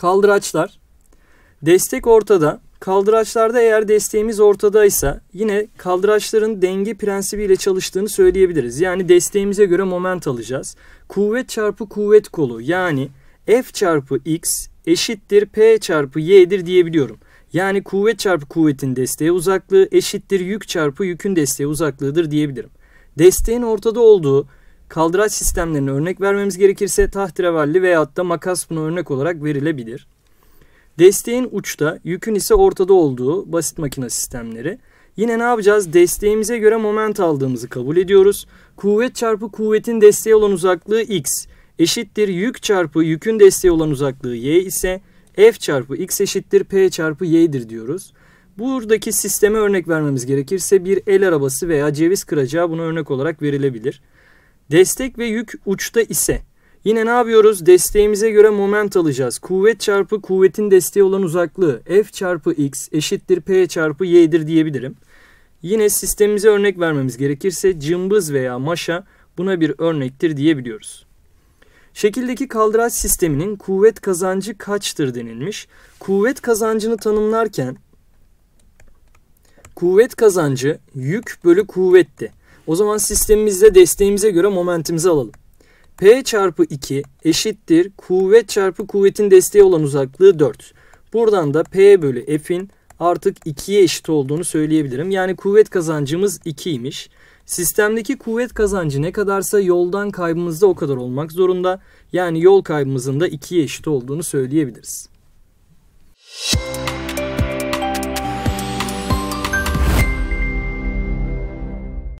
Kaldıraçlar. Destek ortada. Kaldıraçlarda eğer desteğimiz ortadaysa yine kaldıraçların denge prensibiyle çalıştığını söyleyebiliriz. Yani desteğimize göre moment alacağız. Kuvvet çarpı kuvvet kolu yani F çarpı X eşittir P çarpı Y'dir diyebiliyorum. Yani kuvvet çarpı kuvvetin desteğe uzaklığı eşittir yük çarpı yükün desteğe uzaklığıdır diyebilirim. Desteğin ortada olduğu Kaldıraç sistemlerine örnek vermemiz gerekirse tahtrevalli veyahut da makas buna örnek olarak verilebilir. Desteğin uçta, yükün ise ortada olduğu basit makina sistemleri. Yine ne yapacağız? Desteğimize göre moment aldığımızı kabul ediyoruz. Kuvvet çarpı kuvvetin desteği olan uzaklığı x eşittir yük çarpı yükün desteği olan uzaklığı y ise f çarpı x eşittir p çarpı y'dir diyoruz. Buradaki sisteme örnek vermemiz gerekirse bir el arabası veya ceviz kıracağı buna örnek olarak verilebilir. Destek ve yük uçta ise yine ne yapıyoruz? Desteğimize göre moment alacağız. Kuvvet çarpı kuvvetin desteği olan uzaklığı F çarpı X eşittir P çarpı Y'dir diyebilirim. Yine sistemimize örnek vermemiz gerekirse cımbız veya maşa buna bir örnektir diyebiliyoruz. Şekildeki kaldıraç sisteminin kuvvet kazancı kaçtır denilmiş. Kuvvet kazancını tanımlarken kuvvet kazancı yük bölü kuvvetti. O zaman sistemimizde desteğimize göre momentimizi alalım. P çarpı 2 eşittir kuvvet çarpı kuvvetin desteği olan uzaklığı 4. Buradan da P bölü F'in artık 2'ye eşit olduğunu söyleyebilirim. Yani kuvvet kazancımız 2'ymiş. Sistemdeki kuvvet kazancı ne kadarsa yoldan kaybımız da o kadar olmak zorunda. Yani yol kaybımızın da 2'ye eşit olduğunu söyleyebiliriz. Müzik